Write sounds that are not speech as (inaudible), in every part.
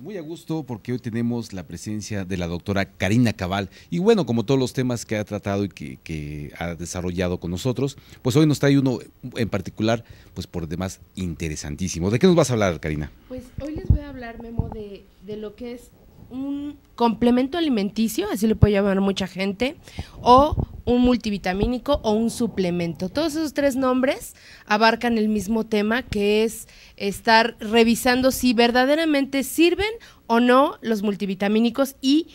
muy a gusto, porque hoy tenemos la presencia de la doctora Karina Cabal. Y bueno, como todos los temas que ha tratado y que, ha desarrollado con nosotros, pues hoy nos trae uno en particular, pues por demás interesantísimo. ¿De qué nos vas a hablar, Karina? Pues hoy les voy a hablar, Memo, de, de lo que es un complemento alimenticio, así lo puede llamar mucha gente, o un multivitamínico o un suplemento. Todos esos tres nombres abarcan el mismo tema que es estar revisando si verdaderamente sirven o no los multivitamínicos y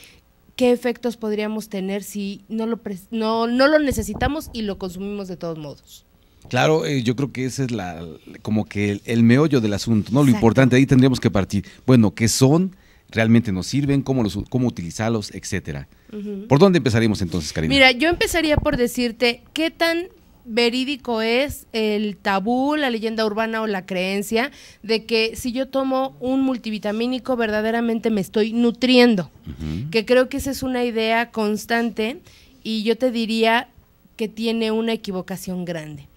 qué efectos podríamos tener si no lo, no, lo necesitamos y lo consumimos de todos modos. Claro, eh, yo creo que ese es la, como que el, meollo del asunto, ¿no? Lo importante, ahí tendríamos que partir. Bueno, ¿qué son? realmente nos sirven, cómo, los, cómo utilizarlos, etcétera. ¿Por dónde empezaríamos entonces, Karina? Mira, yo empezaría por decirte qué tan verídico es el tabú, la leyenda urbana o la creencia de que si yo tomo un multivitamínico verdaderamente me estoy nutriendo, que creo que esa es una idea constante y yo te diría que tiene una equivocación grande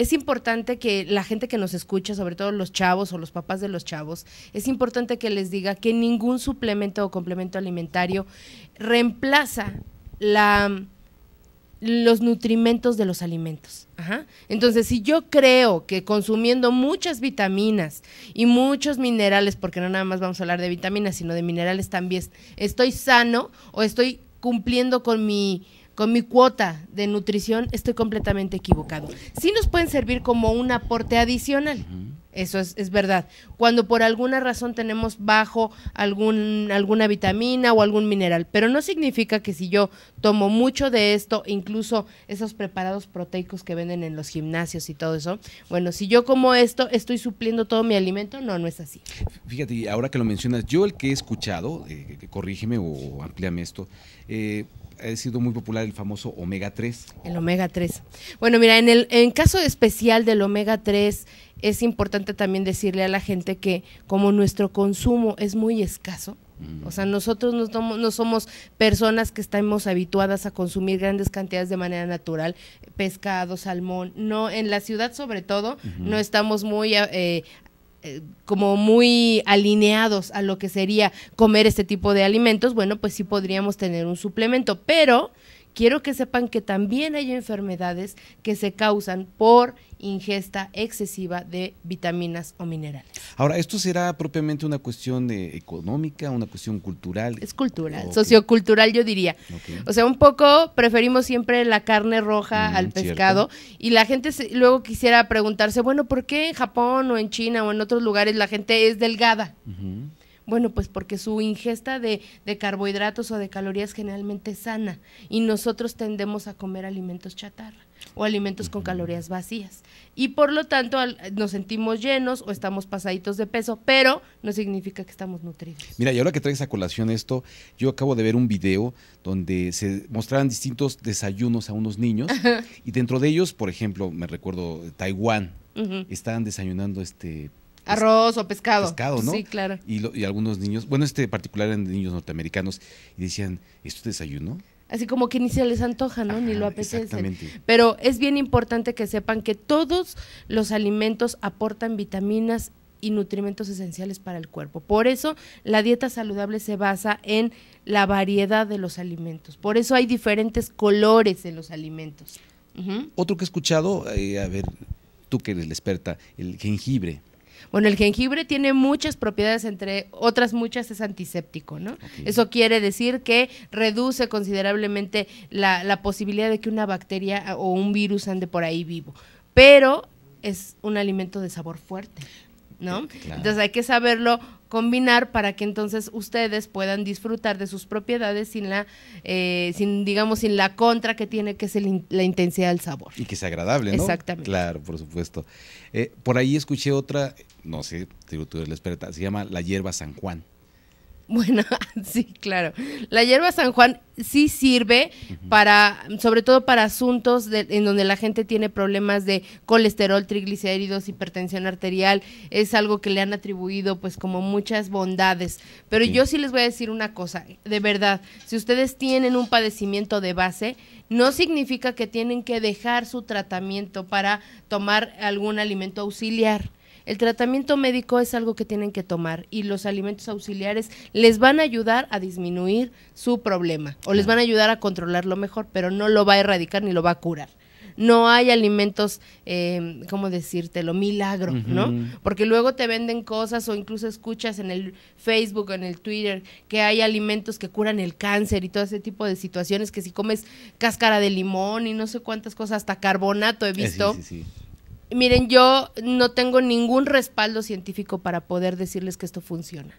es importante que la gente que nos escucha, sobre todo los chavos o los papás de los chavos, es importante que les diga que ningún suplemento o complemento alimentario reemplaza los nutrimentos de los alimentos. Ajá. Entonces, si yo creo que consumiendo muchas vitaminas y muchos minerales, porque no nada más vamos a hablar de vitaminas, sino de minerales también, estoy sano o estoy cumpliendo con mi con mi cuota de nutrición, estoy completamente equivocado. Sí nos pueden servir como un aporte adicional. Eso es, es, verdad. Cuando por alguna razón tenemos bajo algún, alguna vitamina o algún mineral, pero no significa que si yo tomo mucho de esto, incluso esos preparados proteicos que venden en los gimnasios y todo eso, bueno, si yo como esto, estoy supliendo todo mi alimento, no, no es así. Fíjate, ahora que lo mencionas, yo el que he escuchado, eh, corrígeme o amplíame esto, eh, ha sido muy popular el famoso omega 3. El omega 3. Bueno, mira, en el caso especial del omega 3 es importante también decirle a la gente que como nuestro consumo es muy escaso, mm. o sea, nosotros no somos, personas que estamos habituadas a consumir grandes cantidades de manera natural, pescado, salmón, no, en la ciudad sobre todo, no estamos muy eh, eh, como muy alineados a lo que sería comer este tipo de alimentos, bueno, pues sí podríamos tener un suplemento, pero Quiero que sepan que también hay enfermedades que se causan por ingesta excesiva de vitaminas o minerales. Ahora, ¿esto será propiamente una cuestión económica, una cuestión cultural? Es cultural, sociocultural yo diría. O sea, un poco preferimos siempre la carne roja mm, al pescado y la gente luego quisiera preguntarse, bueno, ¿por qué en Japón o en China o en otros lugares la gente es delgada? Bueno, pues porque su ingesta de, carbohidratos o de calorías generalmente es sana y nosotros tendemos a comer alimentos chatarra o alimentos con calorías vacías. Y por lo tanto nos sentimos llenos o estamos pasaditos de peso, pero no significa que estamos nutridos. Mira, y ahora que traes a colación esto, yo acabo de ver un video donde se mostraban distintos desayunos a unos niños y dentro de ellos, por ejemplo, me recuerdo Taiwán, estaban desayunando este Arroz o pescado. Pescado, ¿no? Sí, claro. Y, algunos niños, bueno, este particular eran niños norteamericanos, y decían, ¿esto desayuno? Así como que ni se les antoja, ¿no? ni lo apetece. Pero es bien importante que sepan que todos los alimentos aportan vitaminas y nutrimentos esenciales para el cuerpo. Por eso la dieta saludable se basa en la variedad de los alimentos. Por eso hay diferentes colores en los alimentos. Otro que he escuchado, eh, a ver, tú que eres la experta, el jengibre. Bueno, el jengibre tiene muchas propiedades, entre otras muchas es antiséptico, ¿no? Eso quiere decir que reduce considerablemente la, posibilidad de que una bacteria o un virus ande por ahí vivo. Pero es un alimento de sabor fuerte. ¿no? Entonces hay que saberlo combinar para que entonces ustedes puedan disfrutar de sus propiedades sin la, eh, sin digamos, sin la contra que tiene que es la intensidad del sabor. Y que sea agradable, ¿no? Exactamente. Claro, por supuesto. Eh, por ahí escuché otra no sé, si tú eres la experta, se llama la hierba San Juan. Bueno, (laughs) sí, claro. La hierba San Juan sí sirve para, sobre todo para asuntos en donde la gente tiene problemas de colesterol, triglicéridos, hipertensión arterial. Es algo que le han atribuido, pues, como muchas bondades. Pero yo sí les voy a decir una cosa, de verdad, si ustedes tienen un padecimiento de base, no significa que tienen que dejar su tratamiento para tomar algún alimento auxiliar. El tratamiento médico es algo que tienen que tomar y los alimentos auxiliares les van a ayudar a disminuir su problema o les van a ayudar a controlarlo mejor, pero no lo va a erradicar ni lo va a curar no hay alimentos, eh, ¿cómo decírtelo? Milagro, ¿no? Porque luego te venden cosas o incluso escuchas en el Facebook, en el Twitter, que hay alimentos que curan el cáncer y todo ese tipo de situaciones, que si comes cáscara de limón y no sé cuántas cosas, hasta carbonato he eh, visto. sí, sí, sí Miren, yo no tengo ningún respaldo científico para poder decirles que esto funciona.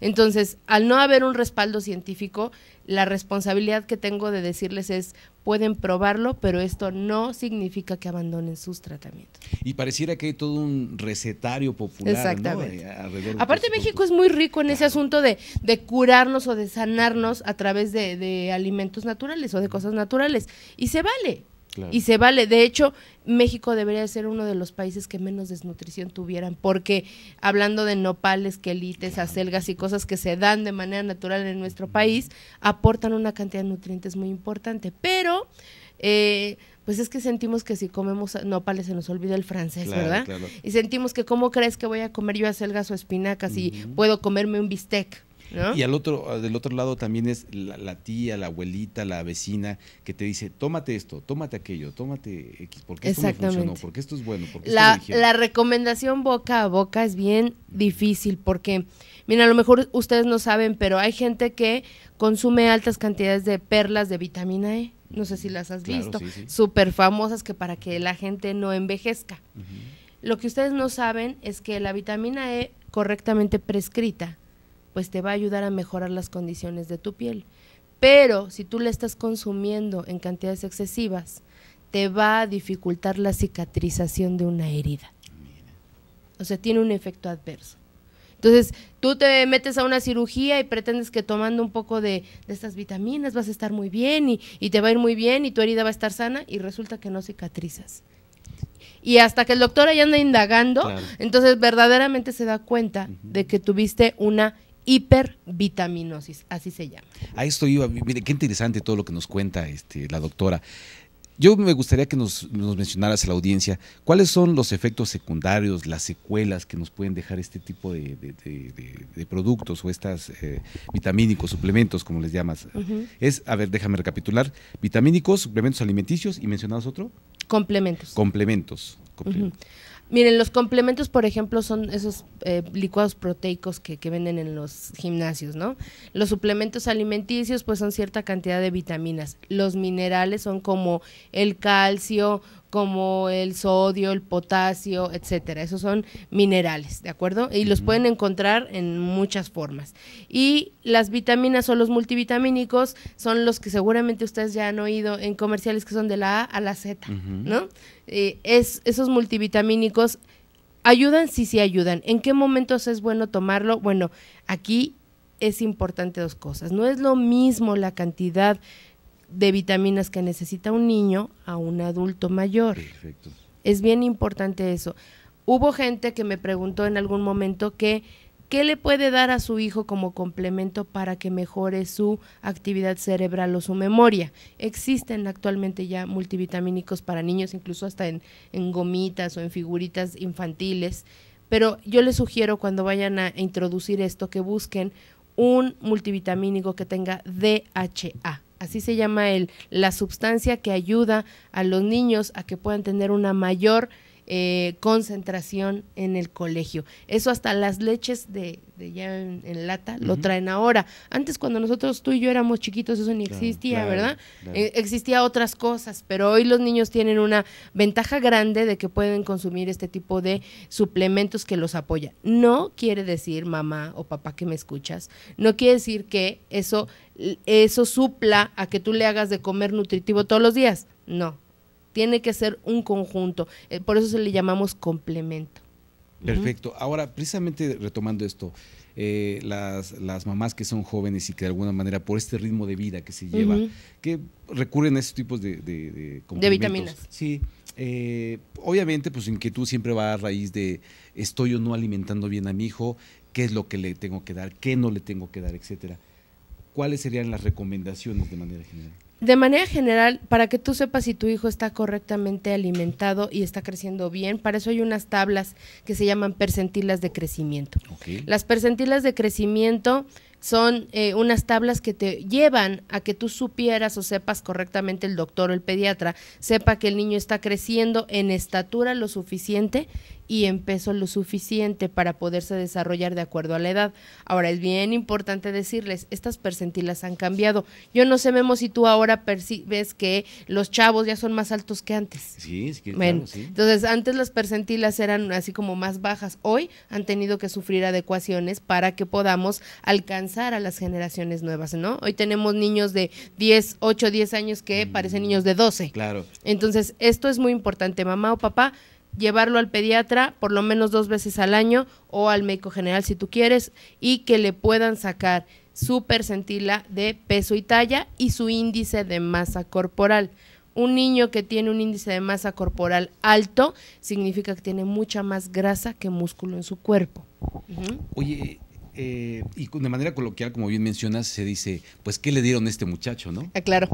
Entonces, al no haber un respaldo científico, la responsabilidad que tengo de decirles es, pueden probarlo, pero esto no significa que abandonen sus tratamientos. Y pareciera que hay todo un recetario popular. Exactamente. Eh, Aparte, México es muy rico en ese asunto de, curarnos o de sanarnos a través de alimentos naturales o de cosas naturales. Y se vale, y se vale. De hecho, México debería ser uno de los países que menos desnutrición tuvieran, porque hablando de nopales, quelites, acelgas y cosas que se dan de manera natural en nuestro país, aportan una cantidad de nutrientes muy importante. Pero, eh, pues es que sentimos que si comemos nopales se nos olvida el francés, ¿verdad? Y sentimos que cómo crees que voy a comer yo acelgas o espinacas y puedo comerme un bistec. Y al otro, ah, del otro lado también es la, tía, la abuelita, la vecina que te dice, tómate esto, tómate aquello, tómate X, porque esto no funcionó, porque esto es bueno, la, recomendación boca a boca es bien difícil porque, mira a lo mejor ustedes no saben, pero hay gente que consume altas cantidades de perlas de vitamina E. No sé si las has visto, súper famosas que para que la gente no envejezca. Lo que ustedes no saben es que la vitamina E correctamente prescrita pues te va a ayudar a mejorar las condiciones de tu piel. Pero si tú la estás consumiendo en cantidades excesivas, te va a dificultar la cicatrización de una herida. O sea, tiene un efecto adverso. Entonces, tú te metes a una cirugía y pretendes que tomando un poco de, estas vitaminas vas a estar muy bien y, te va a ir muy bien y tu herida va a estar sana y resulta que no cicatrizas. Y hasta que el doctor ahí anda indagando, entonces verdaderamente se da cuenta de que tuviste una hipervitaminosis, así se llama. A esto iba, mire, qué interesante todo lo que nos cuenta este, la doctora. Yo me gustaría que nos, nos, mencionaras a la audiencia cuáles son los efectos secundarios, las secuelas que nos pueden dejar este tipo de, productos o estas eh, vitamínicos, suplementos, como les llamas. Es, a ver, déjame recapitular, vitamínicos, suplementos alimenticios y mencionabas otro. Complementos. Complementos. complementos. Miren, los complementos, por ejemplo, son esos eh, licuados proteicos que, venden en los gimnasios, ¿no? Los suplementos alimenticios, pues son cierta cantidad de vitaminas. Los minerales son como el calcio, como el sodio, el potasio, etcétera. Esos son minerales, ¿de acuerdo? Y los pueden encontrar en muchas formas. Y las vitaminas o los multivitamínicos son los que seguramente ustedes ya han oído en comerciales que son de la A a la Z, ¿no? Eh, esos multivitamínicos ayudan, sí, sí ayudan. ¿En qué momentos es bueno tomarlo? Bueno, aquí es importante dos cosas. No es lo mismo la cantidad de vitaminas que necesita un niño a un adulto mayor. Es bien importante eso. Hubo gente que me preguntó en algún momento que qué le puede dar a su hijo como complemento para que mejore su actividad cerebral o su memoria. Existen actualmente ya multivitamínicos para niños, incluso hasta en, en gomitas o en figuritas infantiles. Pero yo les sugiero cuando vayan a introducir esto que busquen un multivitamínico que tenga DHA así se llama el, la sustancia que ayuda a los niños a que puedan tener una mayor eh, concentración en el colegio. Eso hasta las leches de, ya en, lata lo traen ahora. Antes cuando nosotros tú y yo éramos chiquitos eso ni existía, ¿verdad? Eh, existía otras cosas, pero hoy los niños tienen una ventaja grande de que pueden consumir este tipo de suplementos que los apoya No quiere decir, mamá o papá que me escuchas, no quiere decir que eso, eso supla a que tú le hagas de comer nutritivo todos los días. No, tiene que ser un conjunto. Eh, por eso se le llamamos complemento. Perfecto. Ahora, precisamente retomando esto, eh, las, mamás que son jóvenes y que de alguna manera por este ritmo de vida que se lleva, que recurren a estos tipos de... De, de, vitaminas. Sí. Eh, obviamente, pues inquietud siempre va a raíz de estoy o no alimentando bien a mi hijo, qué es lo que le tengo que dar, qué no le tengo que dar, etcétera. ¿Cuáles serían las recomendaciones de manera general? de manera general, para que tú sepas si tu hijo está correctamente alimentado y está creciendo bien, para eso hay unas tablas que se llaman percentilas de crecimiento. Las percentilas de crecimiento son eh, unas tablas que te llevan a que tú supieras o sepas correctamente el doctor o el pediatra, sepa que el niño está creciendo en estatura lo suficiente y en peso lo suficiente para poderse desarrollar de acuerdo a la edad. Ahora, es bien importante decirles, estas percentilas han cambiado. Yo no sé, Memo, si tú ahora percibes que los chavos ya son más altos que antes. Sí, es que Entonces, antes las percentilas eran así como más bajas. Hoy han tenido que sufrir adecuaciones para que podamos alcanzar a las generaciones nuevas, ¿no? Hoy tenemos niños de 10, 8, 10 años que mm. parecen niños de 12. Claro. Entonces, esto es muy importante, mamá o papá, llevarlo al pediatra por lo menos dos veces al año o al médico general si tú quieres y que le puedan sacar su percentila de peso y talla y su índice de masa corporal. Un niño que tiene un índice de masa corporal alto significa que tiene mucha más grasa que músculo en su cuerpo. Oye, eh, y de manera coloquial, como bien mencionas, se dice, pues, ¿qué le dieron a este muchacho, no? Ah, claro.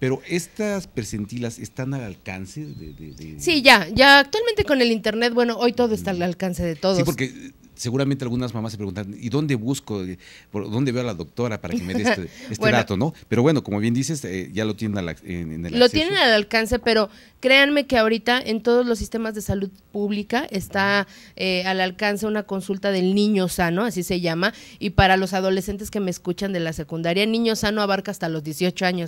Pero estas percentilas están al alcance de, Sí, ya, ya actualmente con el Internet, bueno, hoy todo está al alcance de todos. Sí, porque seguramente algunas mamás se preguntan, ¿y dónde busco, eh, dónde veo a la doctora para que me dé este, (laughs) este dato, no? Pero bueno, como bien dices, eh, ya lo tienen al, en, Lo tienen al alcance, pero créanme que ahorita en todos los sistemas de salud pública está eh, al alcance una consulta del niño sano, así se llama, y para los adolescentes que me escuchan de la secundaria, niño sano abarca hasta los 18 años,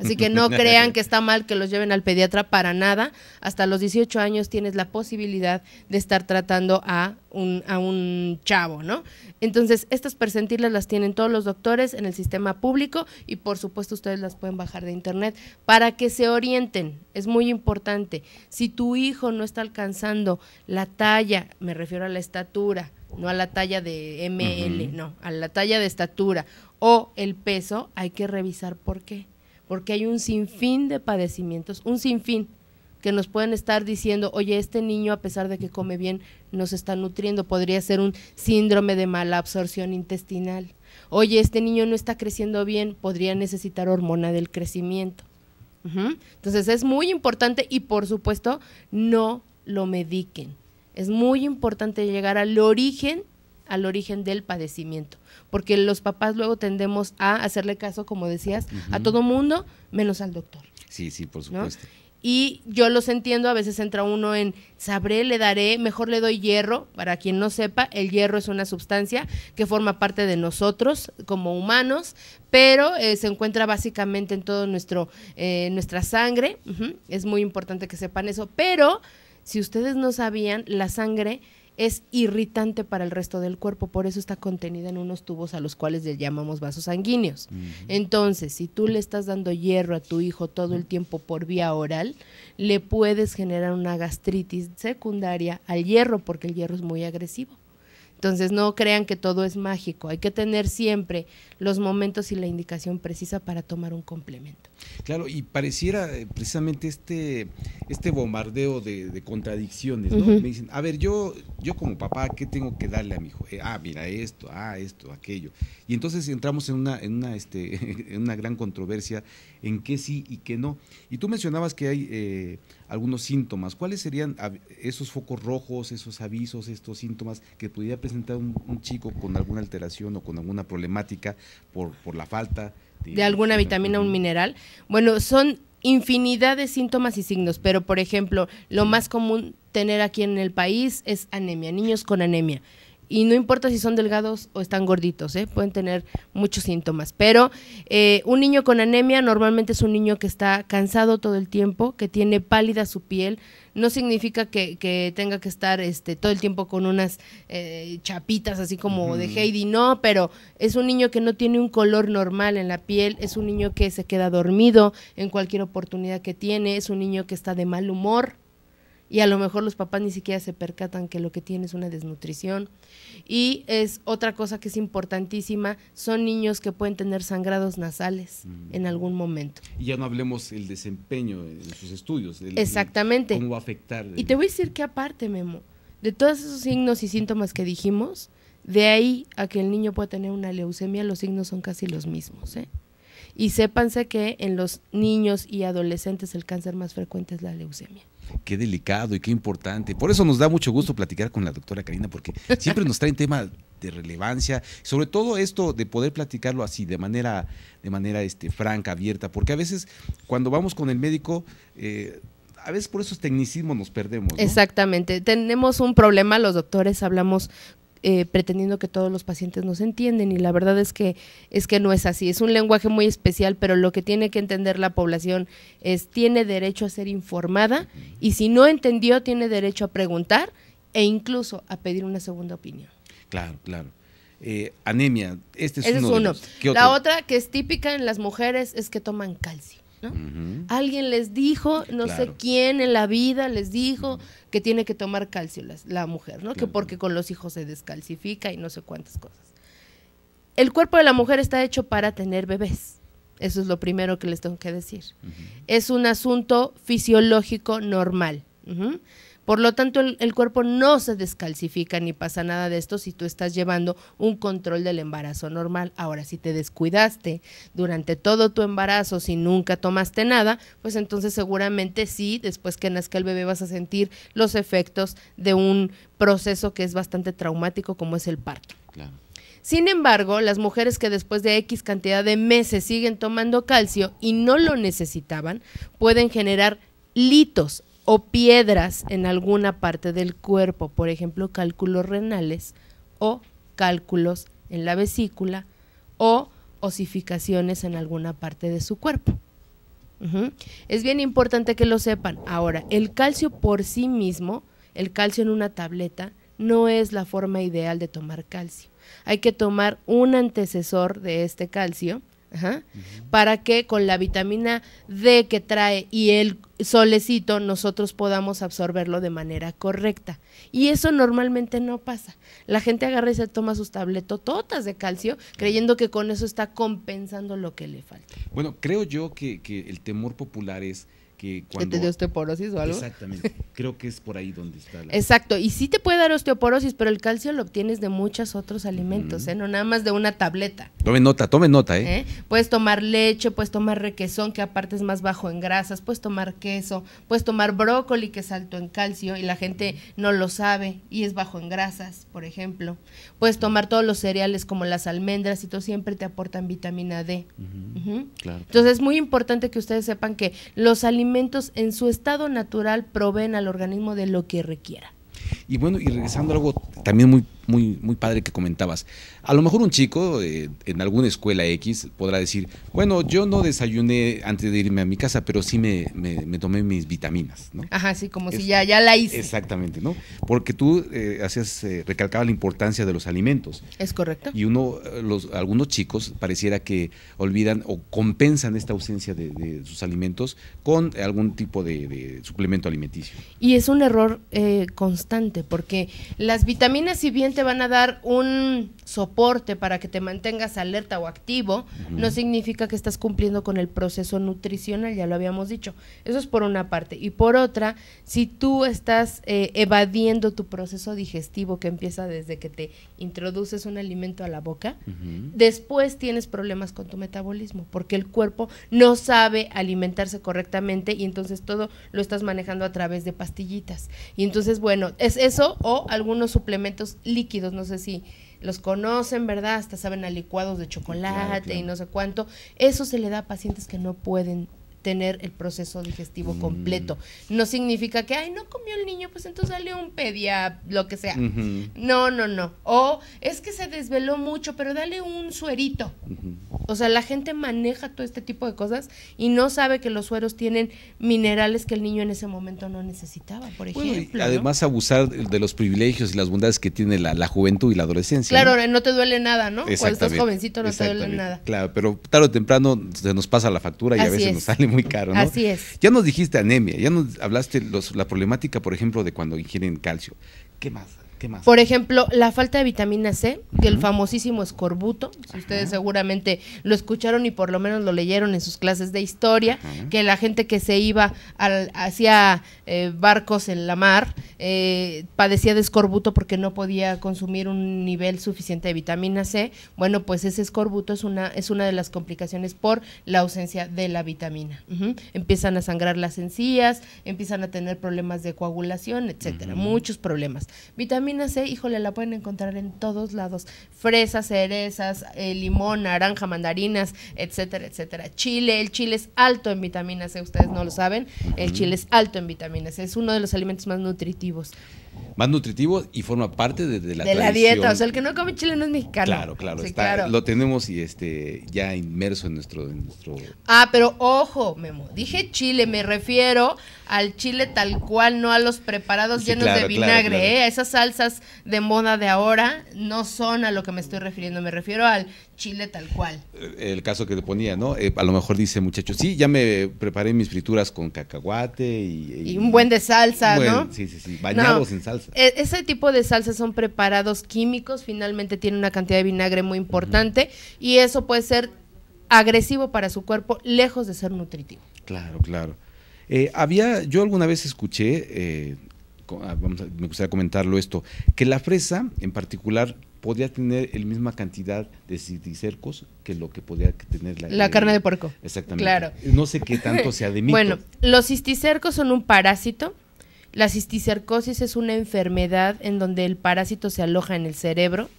Así que no (laughs) crean que está mal que los lleven al pediatra para nada, hasta los 18 años tienes la posibilidad de estar tratando a un, a un chavo, ¿no? Entonces, estas percentiles las tienen todos los doctores en el sistema público y por supuesto ustedes las pueden bajar de internet para que se orienten. Es muy importante. Si tu hijo no está alcanzando la talla, me refiero a la estatura, no a la talla de ML, no, a la talla de estatura o el peso, hay que revisar por qué. Porque hay un sinfín de padecimientos, un sinfín que nos pueden estar diciendo, oye, este niño a pesar de que come bien, no se está nutriendo, podría ser un síndrome de mala absorción intestinal. Oye, este niño no está creciendo bien, podría necesitar hormona del crecimiento. Entonces es muy importante y por supuesto no lo mediquen. Es muy importante llegar al origen al origen del padecimiento. Porque los papás luego tendemos a hacerle caso, como decías, a todo mundo, menos al doctor. Sí, sí, por supuesto y yo los entiendo, a veces entra uno en sabré, le daré, mejor le doy hierro, para quien no sepa, el hierro es una sustancia que forma parte de nosotros como humanos, pero eh, se encuentra básicamente en todo eh, nuestra sangre, es muy importante que sepan eso, pero si ustedes no sabían, la sangre es irritante para el resto del cuerpo, por eso está contenida en unos tubos a los cuales le llamamos vasos sanguíneos. Entonces, si tú le estás dando hierro a tu hijo todo el tiempo por vía oral, le puedes generar una gastritis secundaria al hierro, porque el hierro es muy agresivo. Entonces no crean que todo es mágico, hay que tener siempre los momentos y la indicación precisa para tomar un complemento. Claro, y pareciera eh, precisamente este, este bombardeo de, contradicciones, ¿no? Me dicen, a ver, yo, yo como papá, ¿qué tengo que darle a mi hijo? Eh, ah, mira esto, ah, esto, aquello. Y entonces entramos en una, en una, este, (laughs) en una gran controversia en qué sí y qué no. Y tú mencionabas que hay eh, algunos síntomas. ¿Cuáles serían esos focos rojos, esos avisos, estos síntomas que pudiera presentar un chico con alguna alteración o con alguna problemática? por, por la falta de, de alguna vitamina o un mineral. Bueno, son infinidad de síntomas y signos, pero por ejemplo, lo más común tener aquí en el país es anemia, niños con anemia y no importa si son delgados o están gorditos, ¿eh? pueden tener muchos síntomas. Pero eh, un niño con anemia normalmente es un niño que está cansado todo el tiempo, que tiene pálida su piel. No significa que, tenga que estar este, todo el tiempo con unas eh, chapitas así como de Heidi, no, pero es un niño que no tiene un color normal en la piel, es un niño que se queda dormido en cualquier oportunidad que tiene, es un niño que está de mal humor y a lo mejor los papás ni siquiera se percatan que lo que tiene es una desnutrición. Y es otra cosa que es importantísima, son niños que pueden tener sangrados nasales mm. en algún momento. Y ya no hablemos el desempeño de sus estudios. Exactamente. ¿Cómo va a afectar? Y te voy a decir que aparte, Memo, de todos esos signos y síntomas que dijimos, de ahí a que el niño pueda tener una leucemia, los signos son casi los mismos, ¿eh? Y sépanse que en los niños y adolescentes el cáncer más frecuente es la leucemia. Qué delicado y qué importante. Por eso nos da mucho gusto platicar con la doctora Karina, porque (laughs) siempre nos traen temas de relevancia, sobre todo esto de poder platicarlo así, de manera, de manera este, franca, abierta, porque a veces cuando vamos con el médico, eh, a veces por esos tecnicismos nos perdemos. Exactamente. Tenemos un problema, los doctores hablamos eh, pretendiendo que todos los pacientes nos entienden y la verdad es que es que no es así. Es un lenguaje muy especial, pero lo que tiene que entender la población es tiene derecho a ser informada y si no entendió tiene derecho a preguntar e incluso a pedir una segunda opinión. Claro, claro. Eh, anemia, este es uno. Es uno. La otra que es típica en las mujeres es que toman calcio. Alguien les dijo, no sé quién en la vida les dijo que tiene que tomar calcio la, mujer, ¿no? Que porque con los hijos se descalcifica y no sé cuántas cosas. El cuerpo de la mujer está hecho para tener bebés. Eso es lo primero que les tengo que decir. Es un asunto fisiológico normal. Por lo tanto, el, cuerpo no se descalcifica ni pasa nada de esto si tú estás llevando un control del embarazo normal. Ahora, si te descuidaste durante todo tu embarazo, si nunca tomaste nada, pues entonces seguramente sí, después que nazca el bebé vas a sentir los efectos de un proceso que es bastante traumático como es el parto. Sin embargo, las mujeres que después de X cantidad de meses siguen tomando calcio y no lo necesitaban, pueden generar litos, o piedras en alguna parte del cuerpo, por ejemplo, cálculos renales o cálculos en la vesícula o osificaciones en alguna parte de su cuerpo. Es bien importante que lo sepan. Ahora, el calcio por sí mismo, el calcio en una tableta, no es la forma ideal de tomar calcio. Hay que tomar un antecesor de este calcio, Para que con la vitamina D que trae y el solecito nosotros podamos absorberlo de manera correcta. Y eso normalmente no pasa. La gente agarra y se toma sus tabletototas de calcio creyendo que con eso está compensando lo que le falta. Bueno, creo yo que, que el temor popular es que cuando... ¿Te osteoporosis o algo? Exactamente, creo que es por ahí donde está. La... Exacto, y sí te puede dar osteoporosis, pero el calcio lo obtienes de muchos otros alimentos, ¿eh? No nada más de una tableta. Tome nota, tome nota, ¿eh? ¿eh? Puedes tomar leche, puedes tomar requesón, que aparte es más bajo en grasas, puedes tomar queso, puedes tomar brócoli, que es alto en calcio, y la gente no lo sabe, y es bajo en grasas, por ejemplo. Puedes tomar todos los cereales como las almendras y todo, siempre te aportan vitamina D. Claro. Entonces es muy importante que ustedes sepan que los alimentos alimentos en su estado natural proveen al organismo de lo que requiera. Y bueno, y regresando a algo también muy muy, padre que comentabas. A lo mejor un chico eh, en alguna escuela X podrá decir, bueno, yo no desayuné antes de irme a mi casa, pero sí me, tomé mis vitaminas, ¿no? Ajá, sí, como si ya, ya la hice. Exactamente, ¿no? Porque tú eh, hacías, eh, recalcabas la importancia de los alimentos. Es correcto. Y uno, los, algunos chicos pareciera que olvidan o compensan esta ausencia de, sus alimentos con algún tipo de, suplemento alimenticio. Y es un error constante, porque las vitaminas, si bien te van a dar un soporte para que te mantengas alerta o activo, no significa que estás cumpliendo con el proceso nutricional, ya lo habíamos dicho. Eso es por una parte. Y por otra, si tú estás eh, evadiendo tu proceso digestivo que empieza desde que te introduces un alimento a la boca, después tienes problemas con tu metabolismo, porque el cuerpo no sabe alimentarse correctamente y entonces todo lo estás manejando a través de pastillitas. Y entonces, bueno, es eso o algunos suplementos líquidos líquidos, no sé si los conocen, ¿verdad? Hasta saben a licuados de chocolate y no sé cuánto. Eso se le da a pacientes que no pueden tener el proceso digestivo mm. completo. No significa que, ay, no comió el niño, pues entonces dale un pedia, lo que sea. No, no, no. O es que se desveló mucho, pero dale un suerito. O sea, la gente maneja todo este tipo de cosas y no sabe que los sueros tienen minerales que el niño en ese momento no necesitaba, por ejemplo. y además, abusar de los privilegios y las bondades que tiene la, juventud y la adolescencia. Claro, ¿no? te duele nada, ¿no? Cuando estás jovencito no te duele nada. Claro, pero tarde o temprano se nos pasa la factura y a veces nos sale muy caro, ¿no? Así es. Ya nos dijiste anemia, ya nos hablaste la problemática, por ejemplo, de cuando ingieren calcio. ¿Qué más? Por ejemplo, la falta de vitamina C, que el famosísimo escorbuto, ustedes seguramente lo escucharon y por lo menos lo leyeron en sus clases de historia, que la gente que se iba al, hacia eh, barcos en la mar eh, padecía de escorbuto porque no podía consumir un nivel suficiente de vitamina C. Bueno, pues ese escorbuto es una, es una de las complicaciones por la ausencia de la vitamina. Empiezan a sangrar las encías, empiezan a tener problemas de coagulación, etcétera, muchos problemas. Vitamina vitamina C, híjole, la pueden encontrar en todos lados. Fresas, cerezas, eh, limón, naranja, mandarinas, etcétera, etcétera. Chile, el chile es alto en vitamina C, ustedes no lo saben. El chile es alto en vitamina C, es uno de los alimentos más nutritivos más nutritivo y forma parte de, la la De la dieta, o sea, el que no come chile no es mexicano. Claro, claro, lo tenemos y este ya inmerso en nuestro, Ah, pero ojo, Memo, dije chile, me refiero al chile tal cual, no a los preparados llenos de vinagre, ¿eh? a esas salsas de moda de ahora no son a lo que me estoy refiriendo, me refiero al chile tal cual. Eh, el caso que te ponía, ¿no? Eh, a lo mejor dice muchachos, sí, ya me preparé mis frituras con cacahuate y... y, un buen de salsa, ¿no? Sí, sí, sí, bañados en salsa. E-, ese tipo de salsas son preparados químicos, finalmente tiene una cantidad de vinagre muy importante y eso puede ser agresivo para su cuerpo, lejos de ser nutritivo. Claro, claro. Eh, había, yo alguna vez escuché, ah, vamos me gustaría comentarlo esto, que la fresa en particular podía tener la misma cantidad de cisticercos que lo que podía tener la, eh, carne de puerco. Exactamente. Claro. No sé qué tanto se de (laughs) Bueno, los cisticercos son un parásito. La cisticercosis es una enfermedad en donde el parásito se aloja en el cerebro.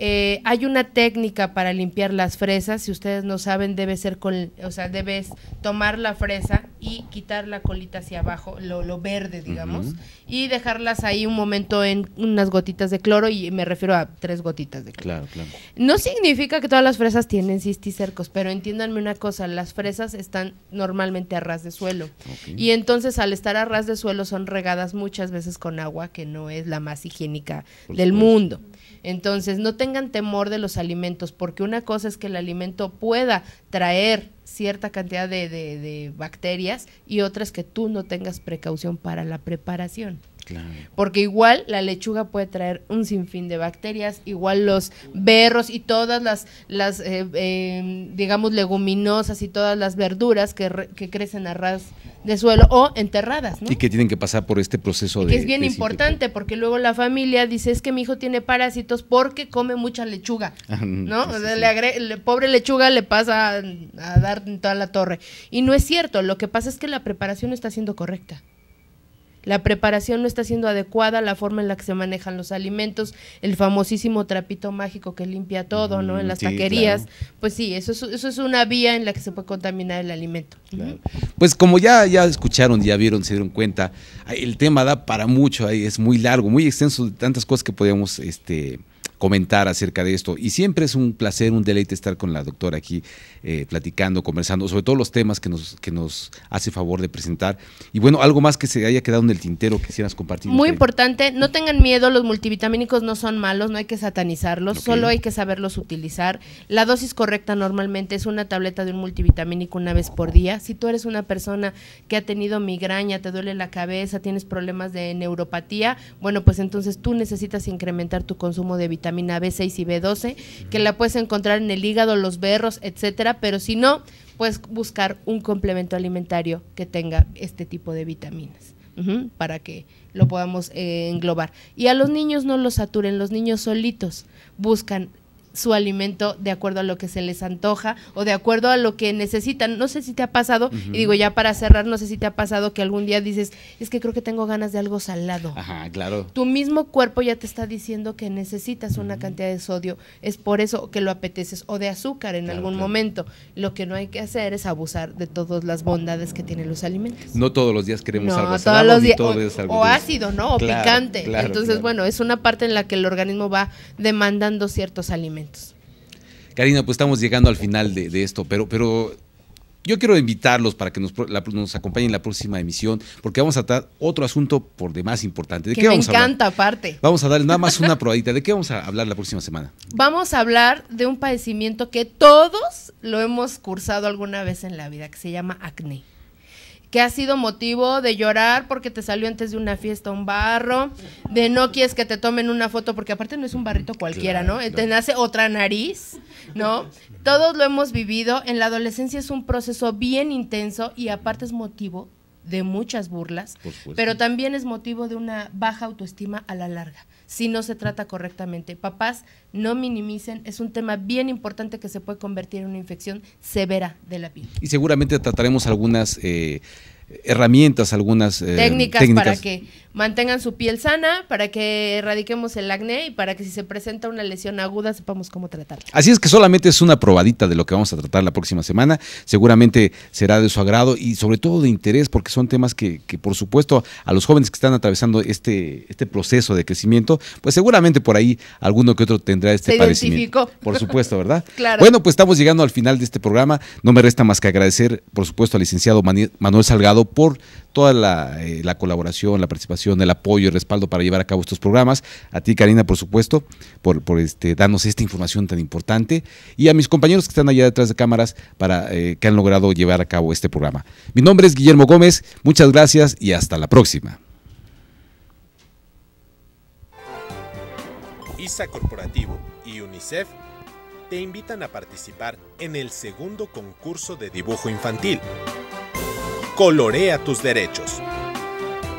Eh, hay una técnica para limpiar las fresas, si ustedes no saben, debe ser con, o sea, debes tomar la fresa y quitar la colita hacia abajo, lo, lo verde, digamos, y dejarlas ahí un momento en unas gotitas de cloro, y me refiero a tres gotitas de cloro. Claro, No significa que todas las fresas tienen cisticercos, pero entiéndanme una cosa, las fresas están normalmente a ras de suelo, y entonces al estar a ras de suelo son regadas muchas veces con agua que no es la más higiénica del mundo. Entonces, no tengan temor de los alimentos, porque una cosa es que el alimento pueda traer cierta cantidad de, de, bacterias y otra es que tú no tengas precaución para la preparación. Porque igual la lechuga puede traer un sinfín de bacterias, igual los berros y todas las, las eh, em, digamos, leguminosas y todas las verduras que, crecen a ras de suelo o enterradas. Y que tienen que pasar por este proceso de... Que es bien importante porque luego la familia dice es que mi hijo tiene parásitos porque come mucha lechuga, ah, ¿no? le, pobre lechuga le pasa a, dar toda la torre. Y no es cierto, lo que pasa es que la preparación está siendo correcta la preparación no está siendo adecuada, la forma en la que se manejan los alimentos, el famosísimo trapito mágico que limpia todo, ¿no? En mm, las taquerías. Pues sí, eso es, eso es una vía en la que se puede contaminar el alimento. Pues como ya, ya escucharon, ya vieron, se dieron cuenta, el tema da para mucho, es muy largo, muy extenso, tantas cosas que podríamos… este, comentar acerca de esto. Y siempre es un placer, un deleite estar con la doctora aquí eh, platicando, conversando, sobre todos los temas que nos, que nos hace favor de presentar. Y bueno, algo más que se haya quedado en el tintero que quisieras compartir. Muy importante, no tengan miedo, los multivitamínicos no son malos, no hay que satanizarlos, solo hay que saberlos utilizar. La dosis correcta normalmente es una tableta de un multivitamínico una vez por día. Si tú eres una persona que ha tenido migraña, te duele la cabeza, tienes problemas de neuropatía, bueno, pues entonces tú necesitas incrementar tu consumo de vitamina vitamina B6 y B12, que la puedes encontrar en el hígado, los berros, etcétera, pero si no, puedes buscar un complemento alimentario que tenga este tipo de vitaminas. para que lo podamos eh, englobar. Y a los niños no los saturen, los niños solitos buscan su alimento de acuerdo a lo que se les antoja o de acuerdo a lo que necesitan. No sé si te ha pasado, y digo ya para cerrar, no sé si te ha pasado que algún día dices, es que creo que tengo ganas de algo salado. Ajá, claro. Tu mismo cuerpo ya te está diciendo que necesitas una cantidad de sodio, es por eso que lo apeteces, o de azúcar en algún momento. Lo que no hay que hacer es abusar de todas las bondades que tienen los alimentos. No todos los días queremos algo salado, o, ácido, ¿no? O picante. Entonces, bueno, es una parte en la que el organismo va demandando ciertos alimentos. Karina, pues estamos llegando al final de, esto, pero, pero yo quiero invitarlos para que nos, acompañen en la próxima emisión, porque vamos a tratar otro asunto por demás importante. que me encanta, aparte. Vamos a darle nada más una (laughs) probadita. ¿De qué vamos a hablar la próxima semana? Vamos a hablar de un padecimiento que todos lo hemos cursado alguna vez en la vida, que se llama acné que ha sido motivo de llorar porque te salió antes de una fiesta un barro, de no quieres que te tomen una foto, porque aparte no es un barrito cualquiera, ¿no? Te nace otra nariz, ¿no? Todos lo hemos vivido, en la adolescencia es un proceso bien intenso y aparte es motivo de muchas burlas, pero también es motivo de una baja autoestima a la larga si no se trata correctamente. Papás, no minimicen, es un tema bien importante que se puede convertir en una infección severa de la piel. Y seguramente trataremos algunas... Eh, herramientas, algunas técnicas, eh, técnicas para que mantengan su piel sana para que erradiquemos el acné y para que si se presenta una lesión aguda sepamos cómo tratarla. Así es que solamente es una probadita de lo que vamos a tratar la próxima semana. Seguramente será de su agrado y sobre todo de interés porque son temas que, por supuesto a los jóvenes que están atravesando este, este proceso de crecimiento, pues seguramente por ahí alguno que otro tendrá este se padecimiento. Por supuesto, ¿verdad? (laughs) claro. Bueno, pues estamos llegando al final de este programa. No me resta más que agradecer, por supuesto, al licenciado Manuel Salgado por toda eh, la, colaboración, la participación, el apoyo, y respaldo para llevar a cabo estos programas. A ti, Karina, por supuesto, por, este, darnos esta información tan importante. Y a mis compañeros que están allá detrás de cámaras para eh, que han logrado llevar a cabo este programa. Mi nombre es Guillermo Gómez, muchas gracias y hasta la próxima. ISA Corporativo y UNICEF te invitan a participar en el segundo concurso de dibujo infantil. Colorea tus derechos.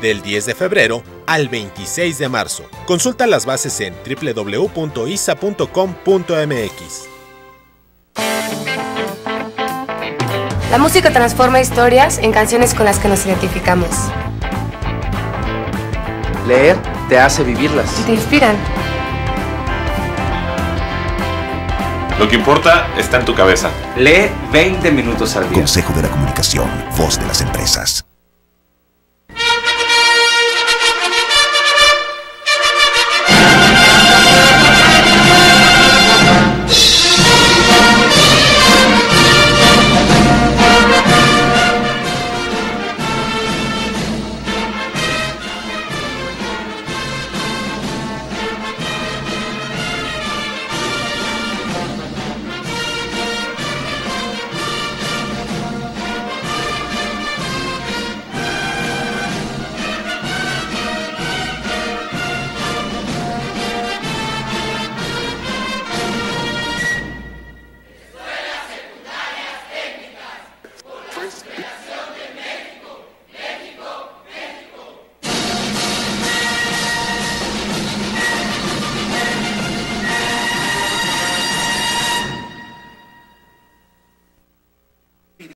Del 10 de febrero al 26 de marzo. Consulta las bases en www.isa.com.mx. La música transforma historias en canciones con las que nos identificamos. Leer te hace vivirlas. te inspiran. Lo que importa está en tu cabeza. Lee 20 minutos al día. Consejo de la Comunicación, voz de las empresas.